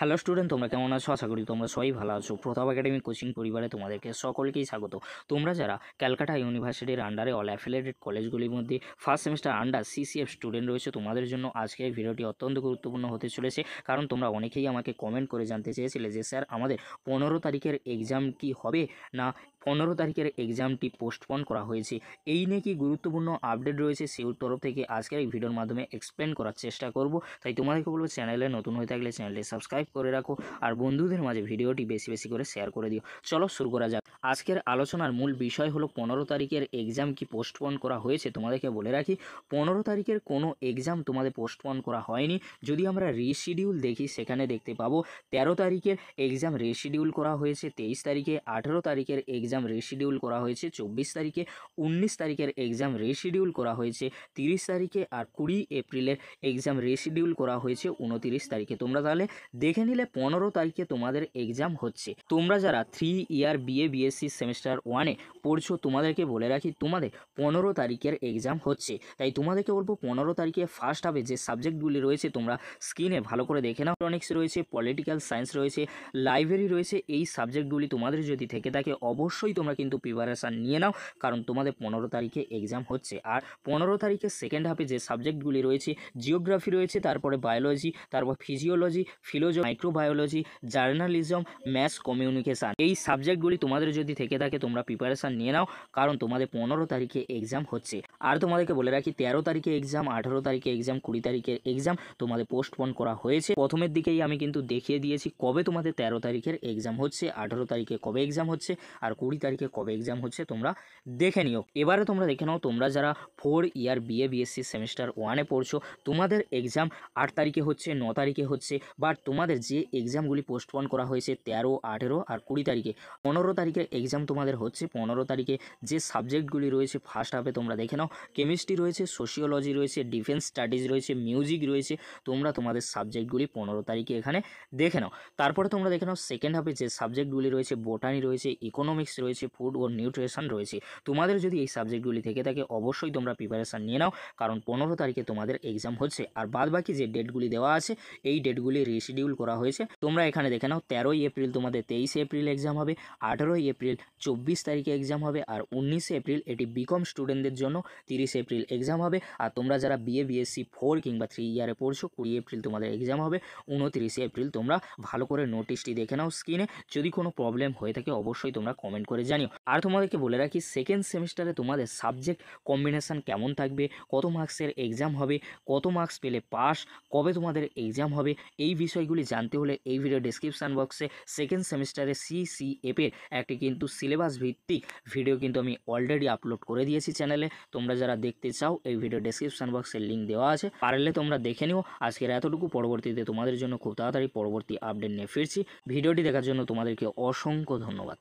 hello student তোমরা কেমন আছো আশা করি তোমরা সবাই ভালো আছো প্রতাপ একাডেমি কোচিং পরিবারে তোমাদেরকে সকলকেই স্বাগত তোমরা যারা ক্যালকাটা ইউনিভার্সিটির আন্ডারে অল অ্যাফিলেটেড কলেজগুলির মধ্যে first semester under CCF student রয়েছে তোমাদের জন্য আজকে এই ভিডিওটি অত্যন্ত গুরুত্বপূর্ণ হতে চলেছে কারণ তোমরা অনেকেই আমাকে কমেন্ট করে জানতে চেয়েছিলে যে স্যার আমাদের পনেরো তারিখের এক্সাম কি হবে না পনেরো তারিখের এক্সামটি পোস্টপন করা হয়েছে এই নিয়ে কি গুরুত্বপূর্ণ আপডেট রয়েছে সেই তরফ থেকে আজকের এই ভিডিওর মাধ্যমে এক্সপ্লেন করার চেষ্টা করব তাই তোমাদেরকে বলবো চ্যানেলে নতুন হয়ে থাকলে চ্যানেলটি সাবস্ক্রাইব করে রাখো আর বন্ধুদের মাঝে ভিডিওটি বেশি বেশি করে শেয়ার করে দিও চলো শুরু করা যাক আজকের আলোচনার মূল বিষয় হলো পনেরো তারিখের এক্সাম কি পোস্টপন করা হয়েছে তোমাদেরকে বলে রাখি পনেরো তারিখের কোনো এক্সাম তোমাদের পোস্টপন করা হয়নি যদি আমরা রিশিডিউল দেখি সেখানে দেখতে পাবো তেরো তারিখের এক্সাম রিশিডিউল করা হয়েছে তেইশ তারিখে আঠেরো তারিখের এক্সাম এক্সাম রেশিডিউল করা হয়েছে চব্বিশ তারিখে উনিশ তারিখের এক্সাম রেশিডিউল করা হয়েছে তিরিশ তারিখে আর কুড়ি এপ্রিলের এক্সাম রেশিডিউল করা হয়েছে উনতিরিশ তারিখে তোমরা তাহলে দেখে নিলে পনেরো তারিখে তোমাদের এক্সাম হচ্ছে তোমরা যারা three year BA BSc semester ওয়ানে পড়ছো তোমাদেরকে বলে রাখি তোমাদের পনেরো তারিখের এক্সাম হচ্ছে তাই তোমাদেরকে বলবো পনেরো তারিখে ফার্স্ট হবে যে সাবজেক্টগুলি রয়েছে তোমরা স্ক্রিনে ভালো করে দেখে নাও ইলেকট্রনিক্স রয়েছে পলিটিক্যাল সায়েন্স রয়েছে লাইব্রেরি রয়েছে এই সাবজেক্টগুলি তোমাদের যদি থেকে থাকে অবশ্যই অবশ্যই তোমরা কিন্তু প্রিপারেশান নিয়ে নাও কারণ তোমাদের পনেরো তারিখে এক্সাম হচ্ছে আর পনেরো তারিখে সেকেন্ড হাফে যে সাবজেক্টগুলি রয়েছে জিওগ্রাফি রয়েছে তারপরে বায়োলজি তারপর physiology philology microbiology journalism maths communication এই সাবজেক্টগুলি তোমাদের যদি থেকে থাকে তোমরা প্রিপারেশান নিয়ে নাও কারণ তোমাদের পনেরো তারিখে এক্সাম হচ্ছে আর তোমাদেরকে বলে রাখি তেরো তারিখে এক্সাম আঠেরো তারিখে এক্সাম কুড়ি তারিখের এক্সাম তোমাদের পোস্টপোন করা হয়েছে প্রথমের দিকেই আমি কিন্তু দেখিয়ে দিয়েছি কবে তোমাদের তেরো তারিখের এক্সাম হচ্ছে আঠেরো তারিখে কবে এক্সাম হচ্ছে আর কুড়ি তারিখে কবে এক্সাম হচ্ছে তোমরা দেখে নিও এবারে তোমরা দেখে নাও তোমরা যারা four year BA BSc semester ওয়ানে পড়ছো তোমাদের এক্সাম আট তারিখে হচ্ছে ন তারিখে হচ্ছে বাট তোমাদের যে এক্সামগুলি পোস্টপন করা হয়েছে তেরো আঠেরো আর কুড়ি তারিখে পনেরো তারিখের এক্সাম তোমাদের হচ্ছে পনেরো তারিখে যে সাবজেক্টগুলি রয়েছে ফার্স্ট হাফে তোমরা দেখে নাও কেমিস্ট্রি রয়েছে সোশিওলজি রয়েছে ডিফেন্স স্টাডিজ রয়েছে মিউজিক রয়েছে তোমরা তোমাদের সাবজেক্টগুলি পনেরো তারিখে এখানে দেখে নাও তারপরে তোমরা দেখে নাও সেকেন্ড হাফে যে সাবজেক্টগুলি রয়েছে বোটানি রয়েছে ইকোনমিক্স রয়েছে ফুড ও নিউট্রিশন রয়েছে তোমাদের যদি এই সাবজেক্টগুলি থেকে থাকে অবশ্যই তোমরা প্রিপারেশান নিয়ে নাও কারণ পনেরো তারিখে তোমাদের এক্সাম হচ্ছে আর বাদ বাকি যে ডেটগুলি দেওয়া আছে এই ডেটগুলি রিশিডিউল করা হয়েছে তোমরা এখানে দেখে নাও তেরোই এপ্রিল তোমাদের তেইশে এপ্রিল এক্সাম হবে আঠেরোই এপ্রিল চব্বিশ তারিখে এক্সাম হবে আর উনিশে এপ্রিল এটি বিকম স্টুডেন্টদের জন্য তিরিশে এপ্রিল এক্সাম হবে আর তোমরা যারা বিএ বিএসসি ফোর কিংবা থ্রি ইয়ারে পড়ছো কুড়ি এপ্রিল তোমাদের এক্সাম হবে উনতিরিশে এপ্রিল তোমরা ভালো করে নোটিশটি দেখে নাও স্ক্রিনে যদি কোনো প্রবলেম হয়ে থাকে অবশ্যই তোমরা কমেন্ট করে জানিও আর তোমাদেরকে বলে রাখি সেকেন্ড সেমিস্টারে তোমাদের সাবজেক্ট কম্বিনেশান কেমন থাকবে কত মার্কসের এক্সাম হবে কত মার্কস পেলে পাস কবে তোমাদের এক্সাম হবে এই বিষয়গুলি জানতে হলে এই ভিডিও ডিসক্রিপশান বক্সে সেকেন্ড সেমিস্টারে সিসিএফের একটি কিন্তু সিলেবাস ভিত্তিক ভিডিও কিন্তু আমি অলরেডি আপলোড করে দিয়েছি চ্যানেলে তোমরা যারা দেখতে চাও এই ভিডিও ডিসক্রিপশান বক্সের লিঙ্ক দেওয়া আছে পারলে তোমরা দেখে নিও আজকের এতটুকু পরবর্তীতে তোমাদের জন্য খুব তাড়াতাড়ি পরবর্তী আপডেট নিয়ে ফিরছি ভিডিওটি দেখার জন্য তোমাদেরকে অসংখ্য ধন্যবাদ